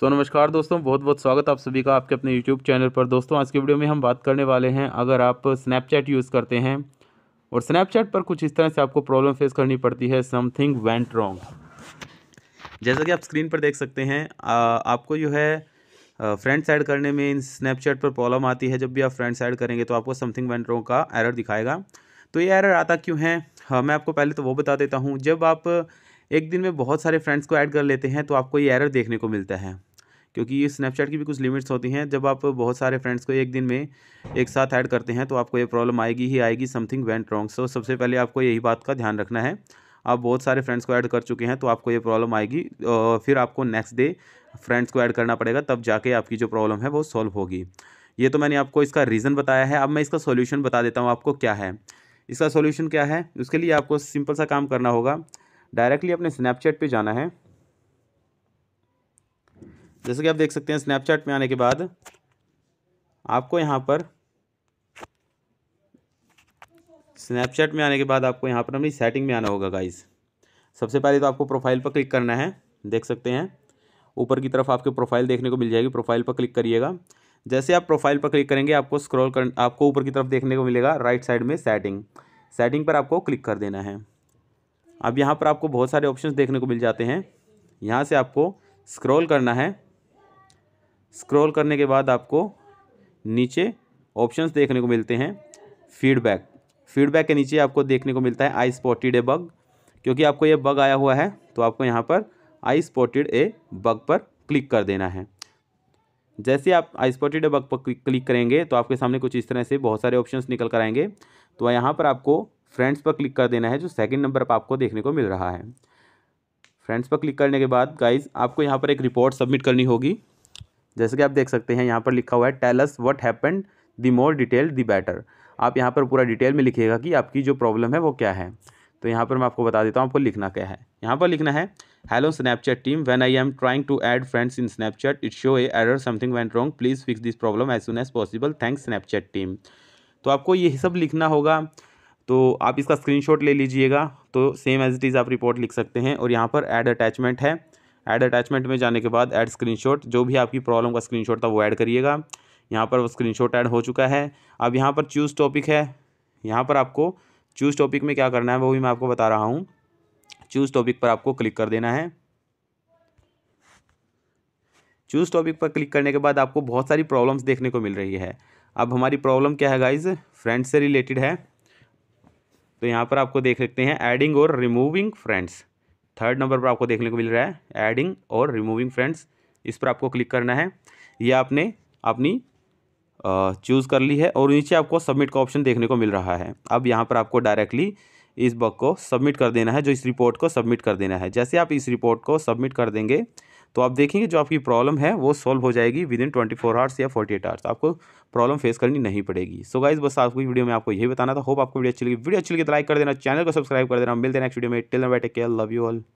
सो so, नमस्कार दोस्तों बहुत बहुत स्वागत आप सभी का आपके अपने यूट्यूब चैनल पर दोस्तों आज की वीडियो में हम बात करने वाले हैं अगर आप स्नैपचैट यूज़ करते हैं और स्नैपचैट पर कुछ इस तरह से आपको प्रॉब्लम फेस करनी पड़ती है समथिंग वेंट रॉन्ग जैसा कि आप स्क्रीन पर देख सकते हैं आ, आपको जो है फ्रेंड्स साइड करने में इन स्नैपचैट पर प्रॉब्लम आती है जब भी आप फ्रेंड्स साइड करेंगे तो आपको समथिंग वेंट रॉन्ग का एरर दिखाएगा तो ये एरर आता क्यों है हाँ, मैं आपको पहले तो वो बता देता हूँ जब आप एक दिन में बहुत सारे फ्रेंड्स को ऐड कर लेते हैं तो आपको ये एरर देखने को मिलता है क्योंकि ये स्नैपचैट की भी कुछ लिमिट्स होती हैं जब आप बहुत सारे फ्रेंड्स को एक दिन में एक साथ ऐड करते हैं तो आपको ये प्रॉब्लम आएगी ही आएगी समथिंग वेंट रॉन्ग सो सबसे पहले आपको यही बात का ध्यान रखना है आप बहुत सारे फ्रेंड्स को ऐड कर चुके हैं तो आपको ये प्रॉब्लम आएगी फिर आपको नेक्स्ट डे फ्रेंड्स को ऐड करना पड़ेगा तब जाके आपकी जो प्रॉब्लम है वो सॉल्व होगी ये तो मैंने आपको इसका रीज़न बताया है अब मैं इसका सॉल्यूशन बता देता हूँ आपको क्या है इसका सॉल्यूशन क्या है उसके लिए आपको सिंपल सा काम करना होगा डायरेक्टली अपने स्नैपचैट पे जाना है जैसे कि आप देख सकते हैं स्नैपचैट में आने के बाद आपको यहाँ पर स्नैपचैट में आने के बाद आपको यहाँ पर अपनी सेटिंग में आना होगा गाइज सबसे पहले तो आपको प्रोफाइल पर क्लिक करना है देख सकते हैं ऊपर की तरफ आपके प्रोफाइल देखने को मिल जाएगी प्रोफाइल पर क्लिक करिएगा जैसे आप प्रोफाइल पर क्लिक करेंगे आपको स्क्रॉल कर आपको ऊपर की तरफ देखने को मिलेगा राइट साइड में सेटिंग सेटिंग पर आपको क्लिक कर देना है अब यहाँ पर आपको बहुत सारे ऑप्शन देखने को मिल जाते हैं यहाँ से आपको स्क्रॉल करना है स्क्रॉल करने के बाद आपको नीचे ऑप्शंस देखने को मिलते हैं फीडबैक फीडबैक के नीचे आपको देखने को मिलता है आई स्पॉटेड ए बग क्योंकि आपको ये बग आया हुआ है तो आपको यहाँ पर आई स्पॉटेड ए बग पर क्लिक कर देना है जैसे आप आई स्पॉटेड ए बग पर क्लिक करेंगे तो आपके सामने कुछ इस तरह से बहुत सारे ऑप्शन निकल कर आएंगे तो यहाँ पर आपको फ्रेंड्स पर क्लिक कर देना है जो सेकेंड नंबर पर आपको देखने को मिल रहा है फ्रेंड्स पर क्लिक करने के बाद गाइज आपको यहाँ पर एक रिपोर्ट सबमिट करनी होगी जैसे कि आप देख सकते हैं यहाँ पर लिखा हुआ है tells what happen the more detail the better आप यहाँ पर पूरा डिटेल में लिखिएगा कि आपकी जो प्रॉब्लम है वो क्या है तो यहाँ पर मैं आपको बता देता हूँ आपको लिखना क्या है यहाँ पर लिखना है hello Snapchat team when I am trying to add friends in Snapchat it show a error something went wrong please fix this problem as soon as possible thanks Snapchat team तो आपको ये सब लिखना होगा तो आप इसका स्क्रीनशॉट ले लीजिएगा तो सेम एज इट इज़ आप रिपोर्ट लिख सकते हैं और यहाँ पर एड अटैचमेंट है ऐड अटैचमेंट में जाने के बाद ऐड स्क्रीनशॉट जो भी आपकी प्रॉब्लम का स्क्रीनशॉट था वो ऐड करिएगा यहाँ पर स्क्रीनशॉट ऐड हो चुका है अब यहाँ पर चूज़ टॉपिक है यहाँ पर आपको चूज़ टॉपिक में क्या करना है वो भी मैं आपको बता रहा हूँ चूज़ टॉपिक पर आपको क्लिक कर देना है चूज़ टॉपिक पर क्लिक करने के बाद आपको बहुत सारी प्रॉब्लम्स देखने को मिल रही है अब हमारी प्रॉब्लम क्या है गाइज फ्रेंड्स से रिलेटेड है तो यहाँ पर आपको देख सकते हैं एडिंग और रिमूविंग फ्रेंड्स थर्ड नंबर पर आपको देखने को मिल रहा है एडिंग और रिमूविंग फ्रेंड्स इस पर आपको क्लिक करना है यह आपने अपनी चूज़ कर ली है और नीचे आपको सबमिट का ऑप्शन देखने को मिल रहा है अब यहाँ पर आपको डायरेक्टली इस बग को सबमिट कर देना है जो इस रिपोर्ट को सबमिट कर देना है जैसे आप इस रिपोर्ट को सबमिट कर देंगे तो आप देखेंगे जो आपकी प्रॉब्लम है वो सॉल्व हो जाएगी within twenty four hours या फोर्टी एट आवर्स आपको प्रॉब्लम फेस करनी नहीं पड़ेगी सो so गाइज बस आपकी वीडियो में आपको यही बताना था होप आपको वीडियो अच्छी लगी वीडियो अच्छी लगी तो लाइक कर देना चैनल को सब्सक्राइब कर देना मिलते हैं नेक्स्ट वीडियो में टिल बैठे के लव यू ऑल